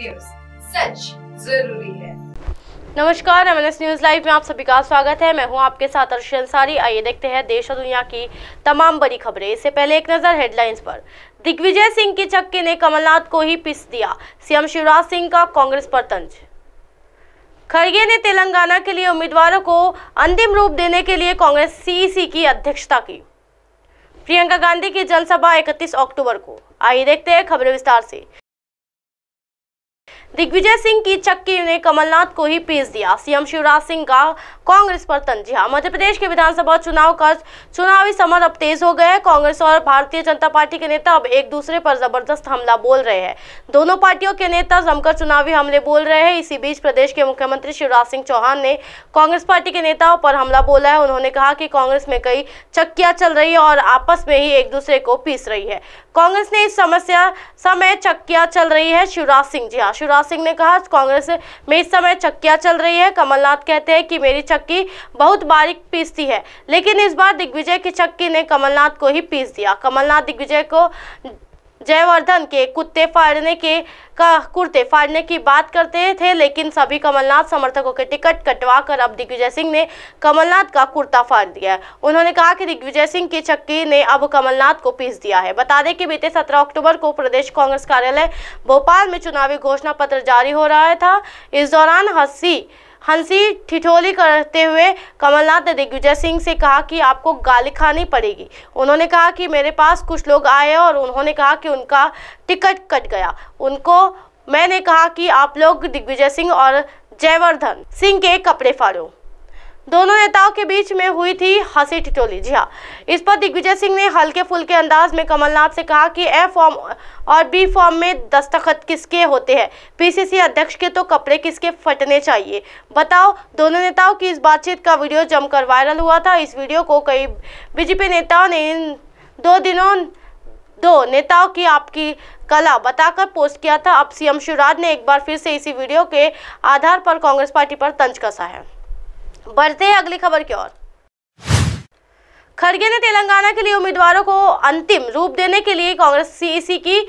नमस्कार M N S नमस्कार news live में आप सभी का स्वागत है मैं हूं आपके साथ अर्श अंसारी आइए देखते हैं देश और दुनिया की तमाम बड़ी खबरें इससे पहले एक नजर हेडलाइंस पर दिग्विजय सिंह के चक्के ने कमलनाथ को ही पिस दिया सीएम शिवराज सिंह का कांग्रेस पर तंज खड़गे ने तेलंगाना के लिए उम्मीदवारों को अंतिम रूप देने के लिए कांग्रेस सी e की अध्यक्षता की प्रियंका गांधी की जनसभा इकतीस अक्टूबर को आइए देखते हैं खबरें विस्तार से दिग्विजय सिंह की चक्की ने कमलनाथ को ही पीस दिया सीएम शिवराज सिंह का कांग्रेस पर तंजिया मध्य प्रदेश के विधानसभा चुनाव का चुनावी समर अब तेज हो गया है कांग्रेस और भारतीय जनता पार्टी के नेता अब एक दूसरे पर जबरदस्त हमला बोल रहे हैं दोनों पार्टियों के नेता जमकर चुनावी हमले बोल रहे हैं इसी बीच प्रदेश के मुख्यमंत्री शिवराज सिंह चौहान ने कांग्रेस पार्टी के नेताओं पर हमला बोला है उन्होंने कहा कि कांग्रेस में कई चक्कियां चल रही है और आपस में ही एक दूसरे को पीस रही है कांग्रेस ने इस समस्या समय चक्कियां चल रही है शिवराज सिंह जी हाँ शिवराज सिंह ने कहा कांग्रेस में इस समय चक्कियां चल रही है कमलनाथ कहते हैं कि मेरी चक्की बहुत बारीक पीसती है लेकिन इस बार दिग्विजय की चक्की ने कमलनाथ को ही पीस दिया कमलनाथ दिग्विजय को जयवर्धन के कुत्ते फाड़ने के का कुर्ते फाड़ने की बात करते थे लेकिन सभी कमलनाथ समर्थकों के टिकट कटवा कर अब दिग्विजय सिंह ने कमलनाथ का कुर्ता फाड़ दिया है उन्होंने कहा कि दिग्विजय सिंह की चक्की ने अब कमलनाथ को पीस दिया है बता दें कि बीते 17 अक्टूबर को प्रदेश कांग्रेस कार्यालय भोपाल में चुनावी घोषणा पत्र जारी हो रहा था इस दौरान हसी हंसी ठिठोली करते हुए कमलनाथ ने दिग्विजय सिंह से कहा कि आपको गाली खानी पड़ेगी उन्होंने कहा कि मेरे पास कुछ लोग आए और उन्होंने कहा कि उनका टिकट कट गया उनको मैंने कहा कि आप लोग दिग्विजय सिंह और जयवर्धन सिंह के कपड़े फाड़ो दोनों नेताओं के बीच में हुई थी हंसी टिटोली जी हाँ इस पर दिग्विजय सिंह ने हल्के फुल्के अंदाज में कमलनाथ से कहा कि ए फॉर्म और बी फॉर्म में दस्तखत किसके होते हैं पीसीसी अध्यक्ष के तो कपड़े किसके फटने चाहिए बताओ दोनों नेताओं की इस बातचीत का वीडियो जमकर वायरल हुआ था इस वीडियो को कई बीजेपी नेताओं ने इन दो दिनों दो नेताओं की आपकी कला बताकर पोस्ट किया था अब सीएम शिवराज ने एक बार फिर से इसी वीडियो के आधार पर कांग्रेस पार्टी पर तंज कसा है बढ़ते हैं अगली खबर की ओर खड़गे ने तेलंगाना के लिए उम्मीदवारों को अंतिम रूप देने के लिए कांग्रेस सीईसी की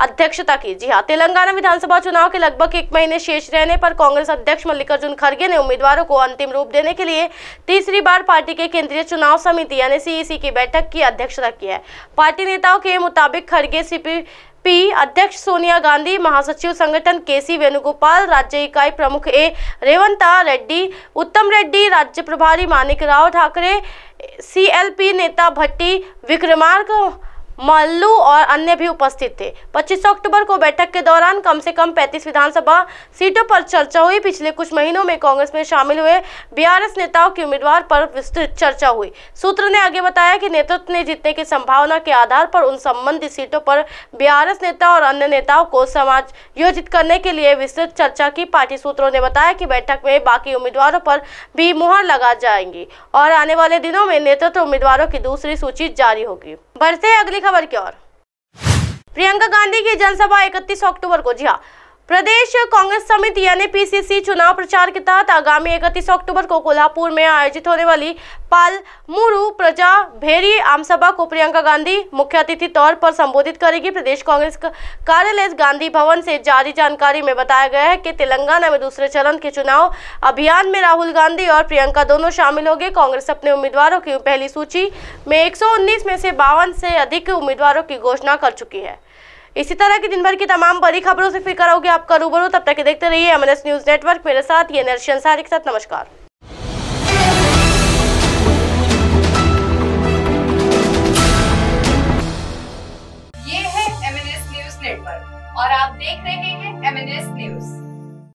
अध्यक्षता की जी हाँ तेलंगाना विधानसभा चुनाव के लगभग एक महीने शेष रहने पर कांग्रेस अध्यक्ष मल्लिकार्जुन खड़गे ने उम्मीदवारों को अंतिम रूप देने के लिए तीसरी बार पार्टी के केंद्रीय चुनाव समिति यानी सीईसी e की बैठक की अध्यक्षता की है पार्टी नेताओं के मुताबिक खड़गे सीपी पी अध्यक्ष सोनिया गांधी महासचिव संगठन के सी वेणुगोपाल राज्य इकाई प्रमुख ए रेवंता रेड्डी उत्तम रेड्डी राज्य प्रभारी मानिक राव ठाकरे सीएलपी नेता भट्टी विक्रमार्क मल्लू और अन्य भी उपस्थित थे 25 अक्टूबर को बैठक के दौरान कम से कम 35 विधानसभा सीटों पर चर्चा हुई पिछले कुछ महीनों में कांग्रेस में शामिल हुए बीआरएस नेताओं के उम्मीदवार पर विस्तृत चर्चा हुई सूत्र ने आगे बताया कि नेतृत्व ने जीतने की संभावना के आधार पर उन संबंधित सीटों पर बी नेता और अन्य नेताओं को समाज योजित करने के लिए विस्तृत चर्चा की पार्टी सूत्रों ने बताया कि बैठक में बाकी उम्मीदवारों पर भी मुहर लगा जाएंगी और आने वाले दिनों में नेतृत्व उम्मीदवारों की दूसरी सूची जारी होगी बढ़ते अगली खबर की ओर प्रियंका गांधी की जनसभा 31 अक्टूबर को जी हाँ प्रदेश कांग्रेस समिति यानी पीसीसी चुनाव प्रचार के तहत आगामी इकतीस अक्टूबर को कोल्हापुर में आयोजित होने वाली पालमुरु प्रजा भेरी आमसभा को प्रियंका गांधी मुख्य अतिथि तौर पर संबोधित करेगी प्रदेश कांग्रेस कार्यालय गांधी भवन से जारी जानकारी में बताया गया है कि तेलंगाना में दूसरे चरण के चुनाव अभियान में राहुल गांधी और प्रियंका दोनों शामिल हो कांग्रेस अपने उम्मीदवारों की पहली सूची में एक में से बावन से अधिक उम्मीदवारों की घोषणा कर चुकी है इसी तरह की दिन भर की तमाम बड़ी खबरों से फिर कराओगे आपका रूबरू तब तक देखते रहिए एम न्यूज नेटवर्क मेरे साथ ये नर्शियन के साथ नमस्कार